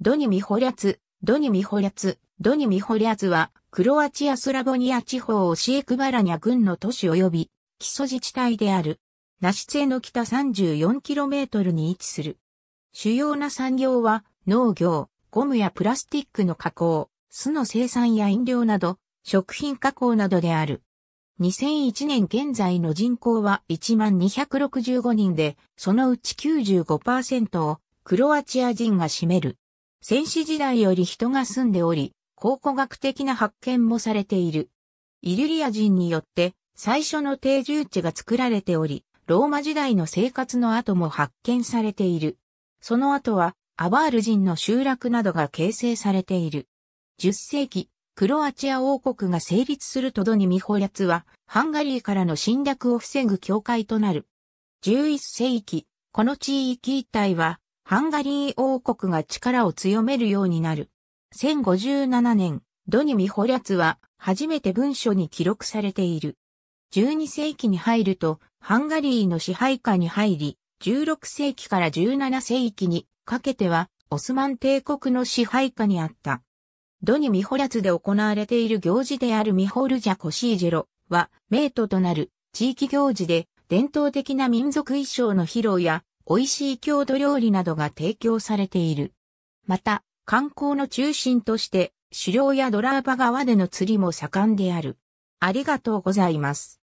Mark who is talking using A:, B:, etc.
A: ドニミホリャツ、ドニミホリャツ、ドニミホリャツは、クロアチアス
B: ラボニア地方をシークバラニャ郡の都市及び、基礎自治体である。ナシツェの北 34km に位置する。主要な産業は、農業、ゴムやプラスティックの加工、酢の生産や飲料など、食品加工などである。2001年現在の人口は1265人で、そのうち95%をクロアチア人が占める。戦死時代より人が住んでおり、考古学的な発見もされている。イリュリア人によって最初の定住地が作られており、ローマ時代の生活の後も発見されている。その後はアバール人の集落などが形成されている。10世紀、クロアチア王国が成立するとどにミホラツは、ハンガリーからの侵略を防ぐ境界となる。11世紀、この地域一帯は、ハンガリー王国が力を強めるようになる。1057年、ドニミホリャツは初めて文書に記録されている。12世紀に入ると、ハンガリーの支配下に入り、16世紀から17世紀にかけては、オスマン帝国の支配下にあった。ドニミホリャツで行われている行事であるミホルジャコシージェロは、名都となる地域行事で、伝統的な民族衣装の披露や美味しい郷土料理などが提供されている。また、観光の中心として、狩猟やドラーバ川での釣りも盛
A: んである。ありがとうございます。